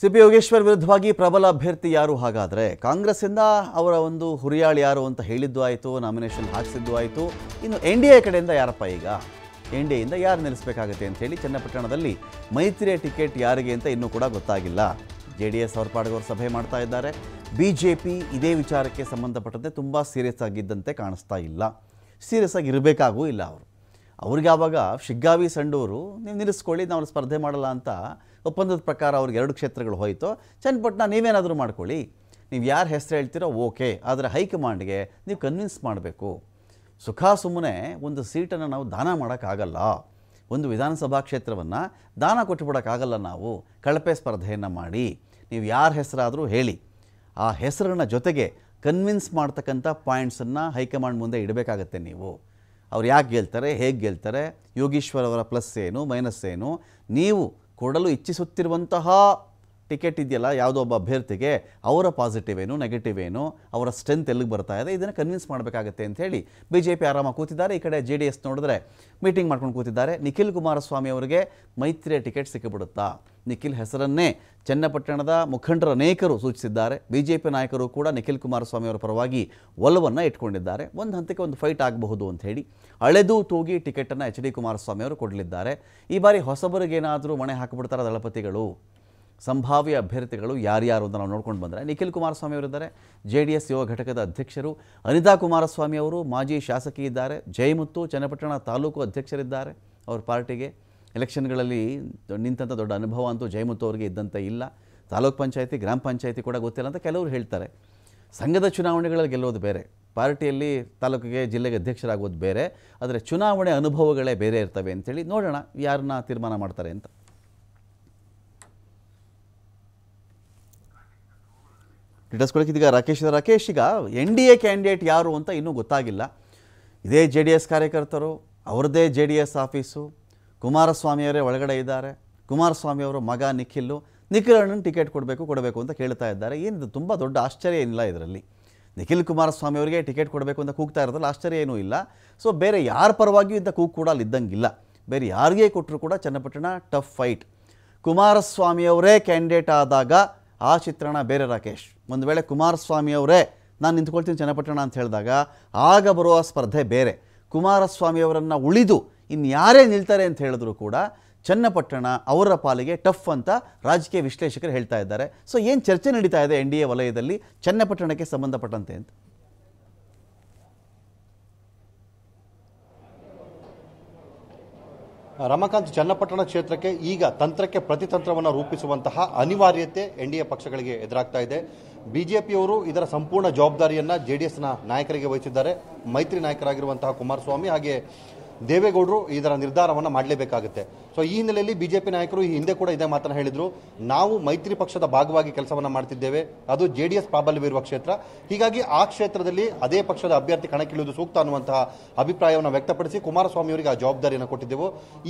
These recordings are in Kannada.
ಸಿಪಿ ಯೋಗೇಶ್ವರ್ ವಿರುದ್ಧವಾಗಿ ಪ್ರಬಲ ಅಭ್ಯರ್ಥಿ ಯಾರು ಹಾಗಾದರೆ ಕಾಂಗ್ರೆಸ್ಸಿಂದ ಅವರ ಒಂದು ಹುರಿಯಾಳು ಯಾರು ಅಂತ ಹೇಳಿದ್ದು ಆಯಿತು ನಾಮಿನೇಷನ್ ಹಾಕಿಸಿದ್ದು ಆಯಿತು ಇನ್ನು ಎನ್ ಡಿ ಎ ಕಡೆಯಿಂದ ಯಾರಪ್ಪ ಈಗ ಎನ್ ಡಿ ಎಯಿಂದ ಯಾರು ನಿಲ್ಲಿಸಬೇಕಾಗುತ್ತೆ ಅಂತ ಹೇಳಿ ಚನ್ನಪಟ್ಟಣದಲ್ಲಿ ಮೈತ್ರಿಯ ಟಿಕೆಟ್ ಯಾರಿಗೆ ಅಂತ ಇನ್ನೂ ಕೂಡ ಗೊತ್ತಾಗಿಲ್ಲ ಜೆ ಡಿ ಎಸ್ ಅವರ ಸಭೆ ಮಾಡ್ತಾ ಇದ್ದಾರೆ ಬಿ ಜೆ ಪಿ ಇದೇ ವಿಚಾರಕ್ಕೆ ಸಂಬಂಧಪಟ್ಟಂತೆ ತುಂಬ ಸೀರಿಯಸ್ ಆಗಿದ್ದಂತೆ ಕಾಣಿಸ್ತಾ ಇಲ್ಲ ಸೀರಿಯಸ್ ಆಗಿ ಇರಬೇಕಾಗೂ ಇಲ್ಲ ಅವರು ಅವ್ರಿಗೆ ಆವಾಗ ಶಿಗ್ಗಾವಿ ಸಂಡೂರು ನೀವು ನಿಲ್ಲಿಸ್ಕೊಳ್ಳಿ ನಾವು ಸ್ಪರ್ಧೆ ಮಾಡಲ್ಲ ಅಂತ ಒಪ್ಪಂದದ ಪ್ರಕಾರ ಅವ್ರಿಗೆ ಎರಡು ಕ್ಷೇತ್ರಗಳು ಹೋಯಿತು ಚನ್ನಪಟ್ಟಣ ನೀವೇನಾದರೂ ಮಾಡ್ಕೊಳ್ಳಿ ನೀವು ಯಾರು ಹೆಸರು ಹೇಳ್ತೀರೋ ಓಕೆ ಆದರೆ ಹೈಕಮಾಂಡ್ಗೆ ನೀವು ಕನ್ವಿನ್ಸ್ ಮಾಡಬೇಕು ಸುಖ ಸುಮ್ಮನೆ ಒಂದು ಸೀಟನ್ನು ನಾವು ದಾನ ಮಾಡೋಕ್ಕಾಗಲ್ಲ ಒಂದು ವಿಧಾನಸಭಾ ಕ್ಷೇತ್ರವನ್ನು ದಾನ ಕೊಟ್ಟುಬಿಡೋಕ್ಕಾಗಲ್ಲ ನಾವು ಕಳಪೆ ಸ್ಪರ್ಧೆಯನ್ನು ಮಾಡಿ ನೀವು ಯಾರ ಹೆಸರಾದರೂ ಹೇಳಿ ಆ ಹೆಸರನ್ನ ಜೊತೆಗೆ ಕನ್ವಿನ್ಸ್ ಮಾಡ್ತಕ್ಕಂಥ ಪಾಯಿಂಟ್ಸನ್ನು ಹೈಕಮಾಂಡ್ ಮುಂದೆ ಇಡಬೇಕಾಗತ್ತೆ ನೀವು ಅವ್ರು ಯಾಕೆ ಗೆಲ್ತಾರೆ ಹೇಗೆ ಗೆಲ್ತಾರೆ ಯೋಗೀಶ್ವರ್ ಅವರ ಪ್ಲಸ್ ಏನು ಮೈನಸ್ ಏನು ನೀವು ಕೊಡಲು ಇಚ್ಛಿಸುತ್ತಿರುವಂತಹ ಟಿಕೆಟ್ ಇದೆಯಲ್ಲ ಯಾವುದೋ ಒಬ್ಬ ಅಭ್ಯರ್ಥಿಗೆ ಅವರ ಪಾಸಿಟಿವ್ ಏನು ನೆಗೆಟಿವ್ ಏನು ಅವರ ಸ್ಟ್ರೆಂತ್ ಎಲ್ಲಿಗೆ ಬರ್ತಾ ಇದೆ ಇದನ್ನು ಕನ್ವಿನ್ಸ್ ಮಾಡಬೇಕಾಗತ್ತೆ ಅಂತ ಹೇಳಿ ಬಿ ಜೆ ಪಿ ಆರಾಮಾಗಿ ಕೂತಿದ್ದಾರೆ ಈ ಕಡೆ ಜೆ ಡಿ ಎಸ್ ನೋಡಿದ್ರೆ ಮೀಟಿಂಗ್ ಮಾಡ್ಕೊಂಡು ಕೂತಿದ್ದಾರೆ ನಿಖಿಲ್ ಕುಮಾರಸ್ವಾಮಿ ಅವರಿಗೆ ಮೈತ್ರಿಯ ಟಿಕೆಟ್ ಸಿಕ್ಕಿಬಿಡುತ್ತಾ ನಿಖಿಲ್ ಹೆಸರನ್ನೇ ಚನ್ನಪಟ್ಟಣದ ಮುಖಂಡರ ಅನೇಕರು ಸೂಚಿಸಿದ್ದಾರೆ ಬಿ ಜೆ ಪಿ ನಾಯಕರು ಕೂಡ ನಿಖಿಲ್ ಕುಮಾರಸ್ವಾಮಿ ಅವರ ಪರವಾಗಿ ಒಲವನ್ನು ಇಟ್ಕೊಂಡಿದ್ದಾರೆ ಒಂದು ಹಂತಕ್ಕೆ ಒಂದು ಫೈಟ್ ಆಗಬಹುದು ಅಂತ ಹೇಳಿ ಅಳೆದು ತೂಗಿ ಟಿಕೆಟನ್ನು ಎಚ್ ಡಿ ಕುಮಾರಸ್ವಾಮಿ ಅವರು ಕೊಡಲಿದ್ದಾರೆ ಈ ಬಾರಿ ಹೊಸಬರಿಗೇನಾದರೂ ಮಣೆ ಹಾಕಿಬಿಡ್ತಾರೆ ದಳಪತಿಗಳು ಸಂಭಾವ್ಯ ಅಭ್ಯರ್ಥಿಗಳು ಯಾರ್ಯಾರು ಅಂತ ನಾವು ನೋಡ್ಕೊಂಡು ಬಂದರೆ ನಿಖಿಲ್ ಕುಮಾರಸ್ವಾಮಿ ಅವರಿದ್ದಾರೆ ಜೆ ಡಿ ಎಸ್ ಯುವ ಘಟಕದ ಅಧ್ಯಕ್ಷರು ಅನಿತಾ ಕುಮಾರಸ್ವಾಮಿ ಅವರು ಮಾಜಿ ಶಾಸಕಿ ಇದ್ದಾರೆ ಜಯಮುತ್ತು ಚನ್ನಪಟ್ಟಣ ತಾಲೂಕು ಅಧ್ಯಕ್ಷರಿದ್ದಾರೆ ಅವ್ರ ಪಾರ್ಟಿಗೆ ಎಲೆಕ್ಷನ್ಗಳಲ್ಲಿ ನಿಂತಂಥ ದೊಡ್ಡ ಅನುಭವ ಅಂತೂ ಜಯಮುತ್ತು ಅವರಿಗೆ ಇದ್ದಂಥ ಇಲ್ಲ ತಾಲೂಕ್ ಪಂಚಾಯಿತಿ ಗ್ರಾಮ ಪಂಚಾಯಿತಿ ಕೂಡ ಗೊತ್ತಿಲ್ಲ ಅಂತ ಕೆಲವರು ಹೇಳ್ತಾರೆ ಸಂಘದ ಚುನಾವಣೆಗಳಲ್ಲಿ ಗೆಲ್ಲೋದು ಬೇರೆ ಪಾರ್ಟಿಯಲ್ಲಿ ತಾಲೂಕಿಗೆ ಜಿಲ್ಲೆಗೆ ಅಧ್ಯಕ್ಷರಾಗೋದು ಬೇರೆ ಆದರೆ ಚುನಾವಣೆ ಅನುಭವಗಳೇ ಬೇರೆ ಇರ್ತವೆ ಅಂತೇಳಿ ನೋಡೋಣ ಯಾರನ್ನ ತೀರ್ಮಾನ ಮಾಡ್ತಾರೆ ಅಂತ ಡೀಟೇಲ್ಸ್ ರಾಕೇಶ್ ರಾಕೇಶ್ ಈಗ ಎನ್ ಡಿ ಎ ಕ್ಯಾಂಡಿಡೇಟ್ ಯಾರು ಅಂತ ಇನ್ನೂ ಗೊತ್ತಾಗಿಲ್ಲ ಇದೇ ಜೆ ಡಿ ಎಸ್ ಕಾರ್ಯಕರ್ತರು ಅವ್ರದ್ದೇ ಜೆ ಡಿ ಎಸ್ ಆಫೀಸು ಕುಮಾರಸ್ವಾಮಿಯವರೇ ಒಳಗಡೆ ಇದ್ದಾರೆ ಕುಮಾರಸ್ವಾಮಿಯವರ ಮಗ ನಿಖಿಲ್ಲು ನಿಖಿಲ್ ಅಣ್ಣನ ಟಿಕೆಟ್ ಕೊಡಬೇಕು ಕೊಡಬೇಕು ಅಂತ ಕೇಳ್ತಾ ಇದ್ದಾರೆ ಏನಿದು ತುಂಬ ದೊಡ್ಡ ಆಶ್ಚರ್ಯ ಏನಿಲ್ಲ ಇದರಲ್ಲಿ ನಿಖಿಲ್ ಕುಮಾರಸ್ವಾಮಿ ಅವರಿಗೆ ಟಿಕೆಟ್ ಕೊಡಬೇಕು ಅಂತ ಕೂಗ್ತಾ ಇರೋದ್ರಲ್ಲಿ ಆಶ್ಚರ್ಯ ಏನೂ ಇಲ್ಲ ಸೊ ಬೇರೆ ಯಾರ ಪರವಾಗಿಯೂ ಇಂಥ ಕೂಗು ಕೂಡ ಅಲ್ಲಿದ್ದಂಗಿಲ್ಲ ಇದ್ದಂಗಿಲ್ಲ ಬೇರೆ ಯಾರಿಗೇ ಕೊಟ್ಟರು ಕೂಡ ಚನ್ನಪಟ್ಟಣ ಟಫ್ ಫೈಟ್ ಕುಮಾರಸ್ವಾಮಿಯವರೇ ಕ್ಯಾಂಡಿಡೇಟ್ ಆದಾಗ ಆ ಚಿತ್ರಣ ಬೇರೆ ರಾಕೇಶ್ ಒಂದು ವೇಳೆ ಅವರೇ ನಾನು ನಿಂತ್ಕೊಳ್ತೀನಿ ಚನ್ನಪಟ್ಟಣ ಅಂತ ಹೇಳಿದಾಗ ಆಗ ಬರುವ ಸ್ಪರ್ಧೆ ಬೇರೆ ಕುಮಾರಸ್ವಾಮಿಯವರನ್ನು ಉಳಿದು ಇನ್ಯಾರೇ ನಿಲ್ತಾರೆ ಅಂತ ಹೇಳಿದ್ರು ಕೂಡ ಚನ್ನಪಟ್ಟಣ ಅವರ ಪಾಲಿಗೆ ಟಫ್ ಅಂತ ರಾಜಕೀಯ ವಿಶ್ಲೇಷಕರು ಹೇಳ್ತಾ ಇದ್ದಾರೆ ಸೊ ಏನು ಚರ್ಚೆ ನಡೀತಾ ಇದೆ ಎನ್ ಡಿ ಎ ವಲಯದಲ್ಲಿ ಚನ್ನಪಟ್ಟಣಕ್ಕೆ ಸಂಬಂಧಪಟ್ಟಂತೆ ಅಂತ ರಮಕಾಂತ್ ಚನ್ನಪಟ್ಟಣ ಕ್ಷೇತ್ರಕ್ಕೆ ಈಗ ತಂತ್ರಕ್ಕೆ ಪ್ರತಿತಂತ್ರವನ್ನು ರೂಪಿಸುವಂತಹ ಅನಿವಾರ್ಯತೆ ಎನ್ ಡಿ ಎ ಪಕ್ಷಗಳಿಗೆ ಎದುರಾಗ್ತಾ ಇದೆ ಬಿಜೆಪಿಯವರು ಇದರ ಸಂಪೂರ್ಣ ಜವಾಬ್ದಾರಿಯನ್ನು ಜೆ ಡಿ ಎಸ್ನ ನಾಯಕರಿಗೆ ವಹಿಸಿದ್ದಾರೆ ಮೈತ್ರಿ ನಾಯಕರಾಗಿರುವಂತಹ ಕುಮಾರಸ್ವಾಮಿ ಹಾಗೆ ದೇವೇಗೌಡರು ಇದರ ನಿರ್ಧಾರವನ್ನು ಮಾಡಲೇಬೇಕಾಗುತ್ತೆ ಸೊ ಈ ಹಿನ್ನೆಲೆಯಲ್ಲಿ ಬಿಜೆಪಿ ನಾಯಕರು ಈ ಹಿಂದೆ ಕೂಡ ಇದೇ ಮಾತನ್ನು ಹೇಳಿದರು ನಾವು ಮೈತ್ರಿ ಪಕ್ಷದ ಭಾಗವಾಗಿ ಕೆಲಸವನ್ನು ಮಾಡ್ತಿದ್ದೇವೆ ಅದು ಜೆ ಡಿ ಎಸ್ ಪ್ರಾಬಲ್ಯವಿರುವ ಕ್ಷೇತ್ರ ಹೀಗಾಗಿ ಆ ಕ್ಷೇತ್ರದಲ್ಲಿ ಅದೇ ಪಕ್ಷದ ಅಭ್ಯರ್ಥಿ ಕಣಕ್ಕಿಳಿಯುವುದು ಸೂಕ್ತ ಅನ್ನುವಂತಹ ಅಭಿಪ್ರಾಯವನ್ನು ವ್ಯಕ್ತಪಡಿಸಿ ಕುಮಾರಸ್ವಾಮಿ ಅವರಿಗೆ ಆ ಜವಾಬ್ದಾರಿಯನ್ನು ಕೊಟ್ಟಿದ್ದೆವು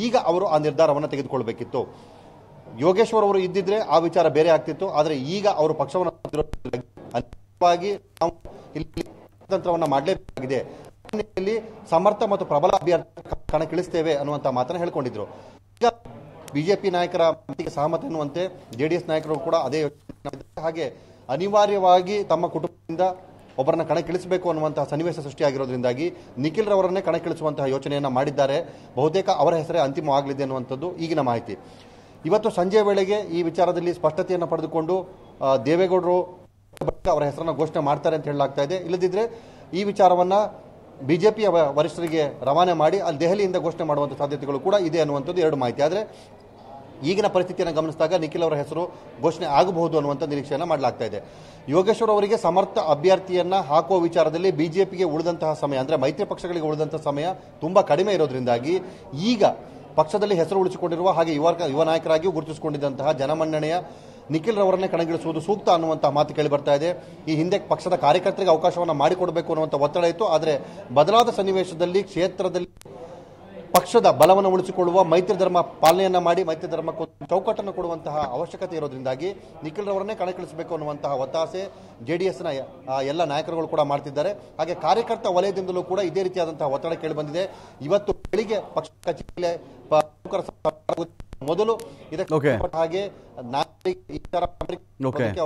ಈಗ ಅವರು ಆ ನಿರ್ಧಾರವನ್ನು ತೆಗೆದುಕೊಳ್ಬೇಕಿತ್ತು ಯೋಗೇಶ್ವರ್ ಅವರು ಇದ್ದಿದ್ರೆ ಆ ವಿಚಾರ ಬೇರೆ ಆಗ್ತಿತ್ತು ಆದರೆ ಈಗ ಅವರು ಪಕ್ಷವನ್ನು ನಾವು ಇಲ್ಲಿ ಮಾಡಲೇಬೇಕಾಗಿದೆ ಸಮರ್ಥ ಮತ್ತು ಪ್ರಬಲ ಅಭ್ಯರ್ಥಿ ಕಣಕ್ಕಿಳಿಸ್ತೇವೆ ಅನ್ನುವಂಥ ಮಾತನ್ನ ಹೇಳ್ಕೊಂಡಿದ್ರು ಈಗ ಬಿಜೆಪಿ ನಾಯಕರ ಸಹಮತಿ ಸಹಮತ ಎನ್ನುವಂತೆ ಜೆಡಿಎಸ್ ನಾಯಕರು ಕೂಡ ಅದೇ ಹಾಗೆ ಅನಿವಾರ್ಯವಾಗಿ ತಮ್ಮ ಕುಟುಂಬದಿಂದ ಒಬ್ಬರನ್ನ ಕಣಕ್ಕಿಳಿಸಬೇಕು ಅನ್ನುವಂತಹ ಸನ್ನಿವೇಶ ಸೃಷ್ಟಿಯಾಗಿರೋದ್ರಿಂದಾಗಿ ನಿಖಿಲ್ ರವರನ್ನೇ ಕಣಕ್ಕಿಳಿಸುವಂತಹ ಯೋಚನೆಯನ್ನ ಮಾಡಿದ್ದಾರೆ ಬಹುತೇಕ ಅವರ ಹೆಸರೇ ಅಂತಿಮವಾಗಲಿದೆ ಅನ್ನುವಂಥದ್ದು ಈಗಿನ ಮಾಹಿತಿ ಇವತ್ತು ಸಂಜೆ ವೇಳೆಗೆ ಈ ವಿಚಾರದಲ್ಲಿ ಸ್ಪಷ್ಟತೆಯನ್ನು ಪಡೆದುಕೊಂಡು ದೇವೇಗೌಡರು ಅವರ ಹೆಸರನ್ನು ಘೋಷಣೆ ಮಾಡ್ತಾರೆ ಅಂತ ಹೇಳಲಾಗ್ತಾ ಇದೆ ಇಲ್ಲದಿದ್ದರೆ ಈ ವಿಚಾರವನ್ನು ಪಿಯ ವರಿಷ್ಠರಿಗೆ ರವಾನೆ ಮಾಡಿ ಅಲ್ಲಿ ದೆಹಲಿಯಿಂದ ಘೋಷಣೆ ಮಾಡುವಂಥ ಸಾಧ್ಯತೆಗಳು ಕೂಡ ಇದೆ ಅನ್ನುವಂಥದ್ದು ಎರಡು ಮಾಹಿತಿ ಆದರೆ ಈಗಿನ ಪರಿಸ್ಥಿತಿಯನ್ನು ಗಮನಿಸಿದಾಗ ನಿಖಿಲ್ ಅವರ ಹೆಸರು ಘೋಷಣೆ ಆಗಬಹುದು ಅನ್ನುವಂಥ ನಿರೀಕ್ಷೆಯನ್ನು ಮಾಡಲಾಗ್ತಾ ಇದೆ ಯೋಗೇಶ್ವರ್ ಅವರಿಗೆ ಸಮರ್ಥ ಅಭ್ಯರ್ಥಿಯನ್ನು ಹಾಕುವ ವಿಚಾರದಲ್ಲಿ ಬಿಜೆಪಿಗೆ ಉಳಿದಂತಹ ಸಮಯ ಅಂದರೆ ಮೈತ್ರಿ ಪಕ್ಷಗಳಿಗೆ ಉಳಿದಂತಹ ಸಮಯ ತುಂಬ ಕಡಿಮೆ ಇರೋದ್ರಿಂದಾಗಿ ಈಗ ಪಕ್ಷದಲ್ಲಿ ಹೆಸರು ಉಳಿಸಿಕೊಂಡಿರುವ ಹಾಗೆ ಯುವ ಯುವ ನಾಯಕರಾಗಿಯೂ ಗುರುತಿಸಿಕೊಂಡಿದ್ದಂತಹ ಜನಮನ್ನಣೆಯ ನಿಖಿಲ್ ರವರನ್ನೇ ಕಣಗಿಳಿಸುವುದು ಸೂಕ್ತ ಅನ್ನುವಂತಹ ಮಾತು ಕೇಳಿ ಬರ್ತಾ ಇದೆ ಈ ಹಿಂದೆ ಪಕ್ಷದ ಕಾರ್ಯಕರ್ತರಿಗೆ ಅವಕಾಶವನ್ನು ಮಾಡಿಕೊಡಬೇಕು ಅನ್ನುವಂಥ ಒತ್ತಡ ಇತ್ತು ಆದರೆ ಬದಲಾದ ಸನ್ನಿವೇಶದಲ್ಲಿ ಕ್ಷೇತ್ರದಲ್ಲಿ ಪಕ್ಷದ ಬಲವನ್ನು ಉಳಿಸಿಕೊಳ್ಳುವ ಮೈತ್ರಿ ಧರ್ಮ ಪಾಲನೆಯನ್ನ ಮಾಡಿ ಮೈತ್ರಿ ಧರ್ಮಕ್ಕೆ ಚೌಕಟ್ಟನ್ನು ಕೊಡುವಂತಹ ಅವಶ್ಯಕತೆ ಇರೋದ್ರಿಂದಾಗಿ ನಿಖಿಲ್ ರವರನ್ನೇ ಕಣಕ್ಕಿಳಿಸಬೇಕು ಅನ್ನುವಂತಹ ಒತ್ತಾಸೆ ಜೆಡಿಎಸ್ನ ಎಲ್ಲ ನಾಯಕರುಗಳು ಕೂಡ ಮಾಡ್ತಿದ್ದಾರೆ ಹಾಗೆ ಕಾರ್ಯಕರ್ತ ವಲಯದಿಂದಲೂ ಕೂಡ ಇದೇ ರೀತಿಯಾದಂತಹ ಒತ್ತಡ ಕೇಳಿ ಬಂದಿದೆ ಇವತ್ತು ಬೆಳಿಗ್ಗೆ ಪಕ್ಷ ಕಚೇರಿ ಮೊದಲು ಇದಕ್ಕೆ ಹಾಗೆ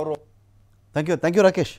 ಅವರು thank you thank you Rakesh